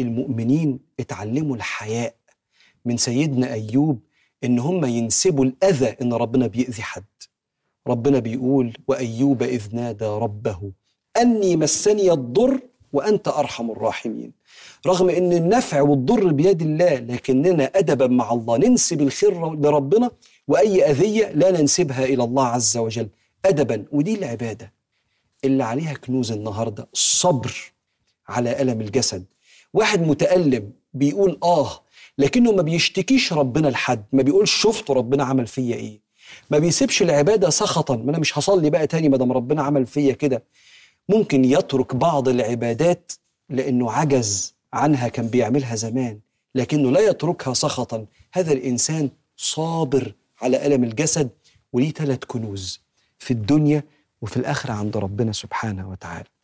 المؤمنين اتعلموا الحياء من سيدنا أيوب إن هم ينسبوا الأذى إن ربنا بيأذي حد ربنا بيقول وأيوب إذ نادى ربه أني مسني الضر وأنت أرحم الراحمين رغم أن النفع والضر بيد الله لكننا أدبا مع الله ننسب الخير لربنا وأي أذية لا ننسبها إلى الله عز وجل أدبا ودي العبادة اللي عليها كنوز النهاردة الصبر على ألم الجسد واحد متألم بيقول آه لكنه ما بيشتكيش ربنا لحد ما بيقولش شفت ربنا عمل فيا إيه ما بيسيبش العبادة سخطا ما أنا مش هصلي بقى تاني ما دام ربنا عمل فيا كده ممكن يترك بعض العبادات لأنه عجز عنها كان بيعملها زمان لكنه لا يتركها سخطا هذا الإنسان صابر على ألم الجسد وليه ثلاث كنوز في الدنيا وفي الآخرة عند ربنا سبحانه وتعالى